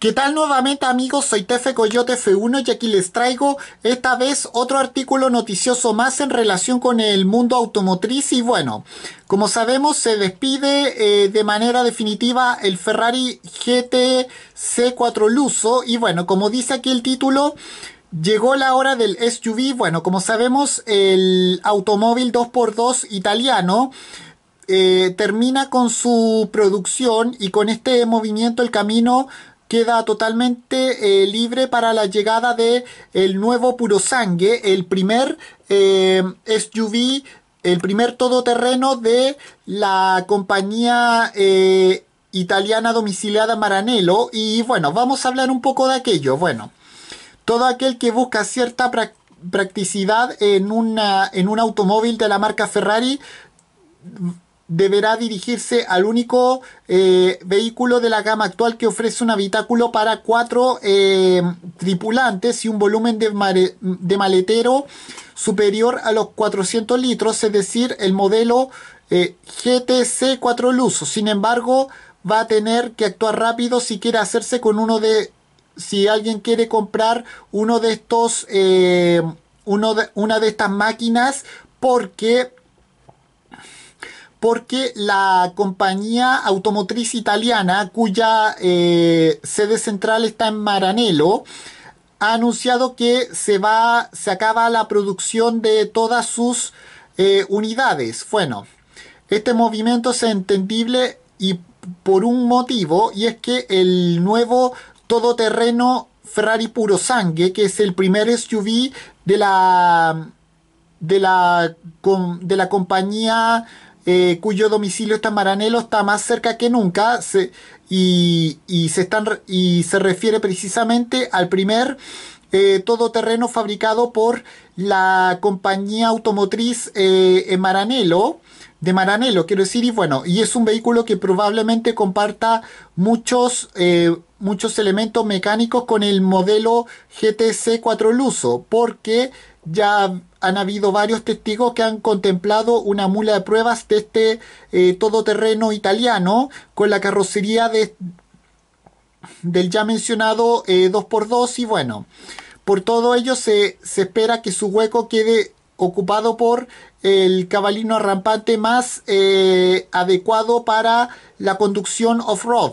¿Qué tal nuevamente amigos? Soy Tefe Coyote F1 y aquí les traigo esta vez otro artículo noticioso más en relación con el mundo automotriz y bueno, como sabemos se despide eh, de manera definitiva el Ferrari GTC 4 Luso y bueno, como dice aquí el título, Llegó la hora del SUV, bueno, como sabemos el automóvil 2x2 italiano eh, termina con su producción y con este movimiento el camino queda totalmente eh, libre para la llegada de el nuevo Purosangue, el primer eh, SUV, el primer todoterreno de la compañía eh, italiana domiciliada Maranello. Y bueno, vamos a hablar un poco de aquello. Bueno, todo aquel que busca cierta practicidad en, una, en un automóvil de la marca Ferrari deberá dirigirse al único eh, vehículo de la gama actual que ofrece un habitáculo para cuatro eh, tripulantes y un volumen de, maletero superior a los 400 litros, es decir, el modelo eh, GTC 4 Luso. Sin embargo, va a tener que actuar rápido si quiere hacerse con uno de... Si alguien quiere comprar uno de estos... Uno de, una de estas máquinas porque porque la compañía automotriz italiana, cuya eh, sede central está en Maranello, ha anunciado que se va, se acaba la producción de todas sus eh, unidades. Bueno, este movimiento es entendible y por un motivo, y es que el nuevo todoterreno Ferrari Puro Sangue, que es el primer SUV de la de la, de la compañía eh, cuyo domicilio está en Maranelo, está más cerca que nunca y, se están, y se refiere precisamente al primer eh, todoterreno fabricado por la compañía automotriz eh, en Maranelo, de Maranelo, quiero decir, y bueno, y es un vehículo que probablemente comparta muchos, muchos elementos mecánicos con el modelo GTC 4 Luso, porque ya han habido varios testigos que han contemplado una mula de pruebas de este eh, todoterreno italiano con la carrocería de, del ya mencionado 2x2 eh, y bueno, por todo ello se, espera que su hueco quede ocupado por el cabalino rampante más eh, adecuado para la conducción off-road.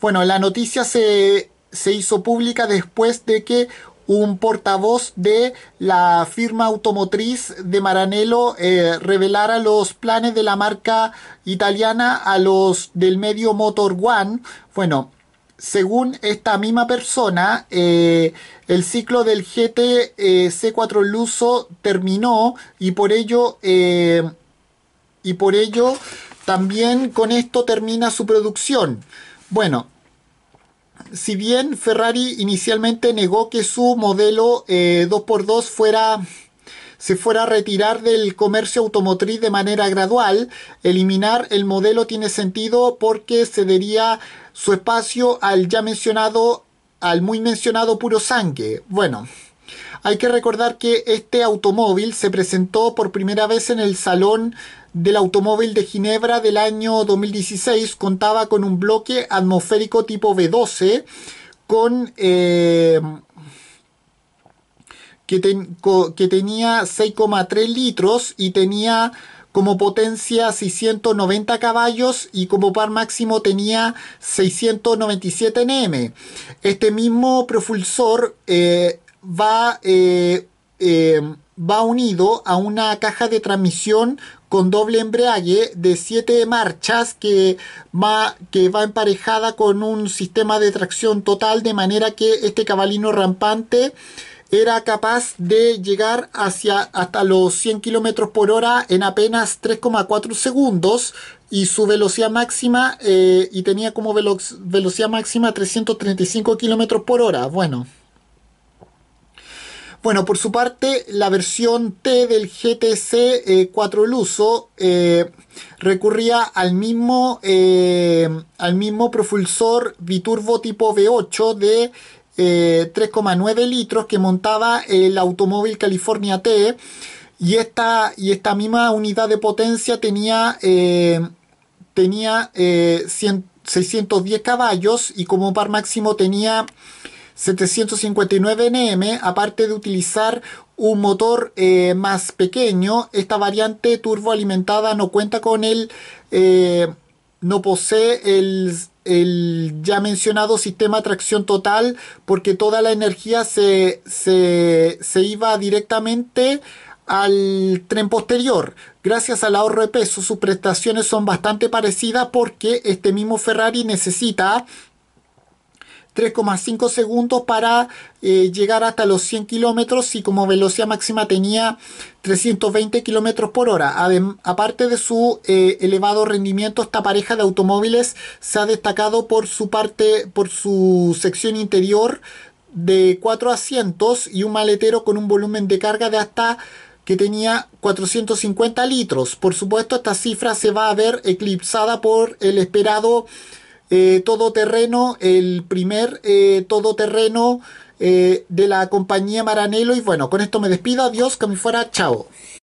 Bueno, la noticia se, se hizo pública después de que un portavoz de la firma automotriz de Maranello eh, revelara los planes de la marca italiana a los del medio Motor One. Bueno, según esta misma persona, eh, el ciclo del GT eh, C4 Luso terminó y por ello y por ello también con esto termina su producción. Bueno, si bien Ferrari inicialmente negó que su modelo 2x2 eh, fuera se fuera a retirar del comercio automotriz de manera gradual, eliminar el modelo tiene sentido porque cedería su espacio al ya mencionado, al muy mencionado puro sangre. Bueno, hay que recordar que este automóvil se presentó por primera vez en el Salón del Automóvil de Ginebra del año 2016. Contaba con un bloque atmosférico tipo v 12 con... Eh, que, ten, que tenía 6,3 litros y tenía como potencia 690 caballos y como par máximo tenía 697 Nm. Este mismo propulsor eh, va, eh, eh, va unido a una caja de transmisión con doble embrague de 7 marchas que va, que va emparejada con un sistema de tracción total de manera que este cabalino rampante era capaz de llegar hacia hasta los 100 km por hora en apenas 3,4 segundos y su velocidad máxima eh, y tenía como velocidad máxima 335 km por hora bueno bueno, por su parte, la versión T del GTC 4 Luso recurría al mismo, eh, al mismo propulsor biturbo tipo V8 de 3,9 eh, litros que montaba el automóvil California T. Y esta, y esta misma unidad de potencia tenía, eh, tenía 610 caballos y como par máximo tenía 759NM, aparte de utilizar un motor eh, más pequeño, esta variante turboalimentada no cuenta con el... Eh, no posee el, ya mencionado sistema de tracción total porque toda la energía se, se iba directamente al tren posterior. Gracias al ahorro de peso, sus prestaciones son bastante parecidas porque este mismo Ferrari necesita 3,5 segundos para eh, llegar hasta los 100 kilómetros y como velocidad máxima tenía 320 kilómetros por hora. aparte de su eh, elevado rendimiento, esta pareja de automóviles se ha destacado por su parte, por su sección interior de cuatro asientos y un maletero con un volumen de carga de hasta que tenía 450 litros. Por supuesto, esta cifra se va a ver eclipsada por el esperado eh, todoterreno, el primer eh, todoterreno eh, de la compañía Maranello. Y bueno, con esto me despido. Adiós, que me fuera. Chao.